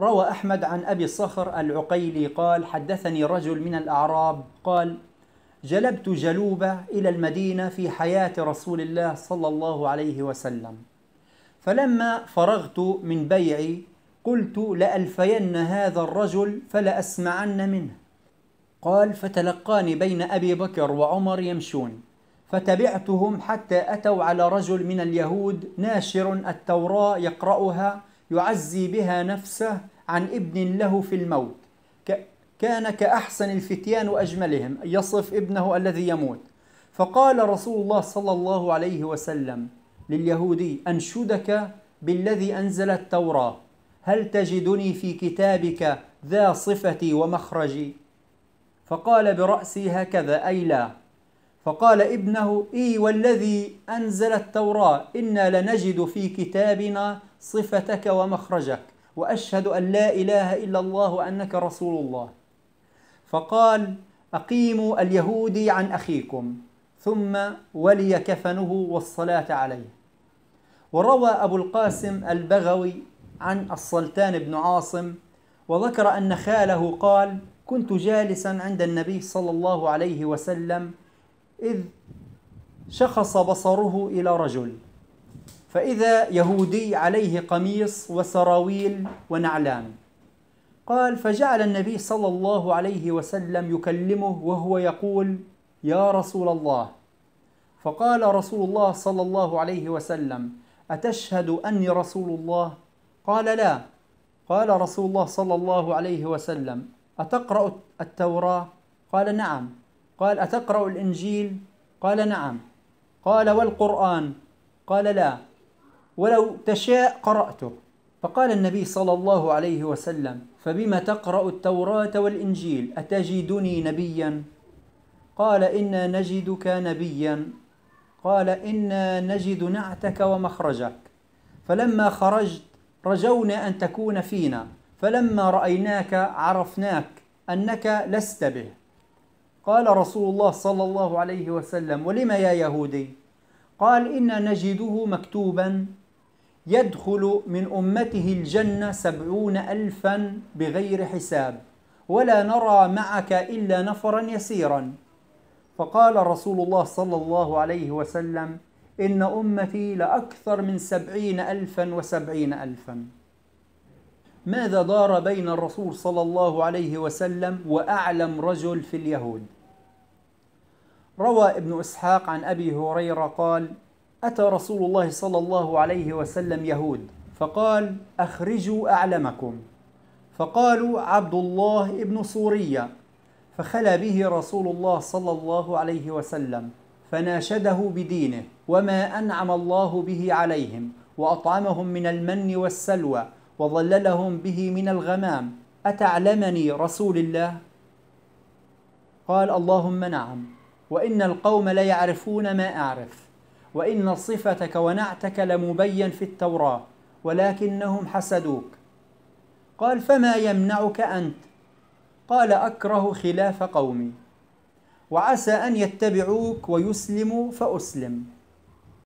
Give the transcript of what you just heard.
روى أحمد عن أبي الصخر العقيلي قال حدثني رجل من الأعراب قال جلبت جلوبة إلى المدينة في حياة رسول الله صلى الله عليه وسلم فلما فرغت من بيعي قلت لألفين هذا الرجل فلأسمعن منه قال فتلقاني بين أبي بكر وعمر يمشون فتبعتهم حتى أتوا على رجل من اليهود ناشر التوراة يقرأها يعزي بها نفسه عن ابن له في الموت كان كأحسن الفتيان وأجملهم يصف ابنه الذي يموت فقال رسول الله صلى الله عليه وسلم لليهودي أنشدك بالذي أنزل التوراة هل تجدني في كتابك ذا صفتي ومخرجي فقال برأسي هكذا أي لا فقال ابنه إي والذي أنزل التوراة إنا لنجد في كتابنا صفتك ومخرجك واشهد ان لا اله الا الله وانك رسول الله فقال اقيموا اليهودي عن اخيكم ثم ولي كفنه والصلاه عليه وروى ابو القاسم البغوي عن السلطان بن عاصم وذكر ان خاله قال كنت جالسا عند النبي صلى الله عليه وسلم اذ شخص بصره الى رجل فإذا يهودي عليه قميص وسراويل ونعلان قال فجعل النبي صلى الله عليه وسلم يكلمه وهو يقول يا رسول الله فقال رسول الله صلى الله عليه وسلم أتشهد أني رسول الله قال لا قال رسول الله صلى الله عليه وسلم أتقرأ التوراة قال نعم قال أتقرأ الإنجيل قال نعم قال والقرآن قال لا ولو تشاء قرأته فقال النبي صلى الله عليه وسلم فبما تقرأ التوراة والإنجيل أتجدني نبيا قال إنا نجدك نبيا قال إنا نجد نعتك ومخرجك فلما خرجت رجونا أن تكون فينا فلما رأيناك عرفناك أنك لست به قال رسول الله صلى الله عليه وسلم ولم يا يهودي قال إنا نجده مكتوبا يدخل من أمته الجنة سبعون ألفا بغير حساب ولا نرى معك إلا نفرا يسيرا فقال رسول الله صلى الله عليه وسلم إن أمتي لأكثر من سبعين ألفا وسبعين ألفا ماذا دار بين الرسول صلى الله عليه وسلم وأعلم رجل في اليهود روى ابن إسحاق عن أبي هريرة قال أتى رسول الله صلى الله عليه وسلم يهود فقال أخرجوا أعلمكم فقالوا عبد الله ابن سورية فخلى به رسول الله صلى الله عليه وسلم فناشده بدينه وما أنعم الله به عليهم وأطعمهم من المن والسلوى وظللهم به من الغمام أتعلمني رسول الله؟ قال اللهم نعم وإن القوم لا يعرفون ما أعرف وإن صفتك ونعتك لمبين في التوراة ولكنهم حسدوك قال فما يمنعك أنت قال أكره خلاف قومي وعسى أن يتبعوك ويسلموا فأسلم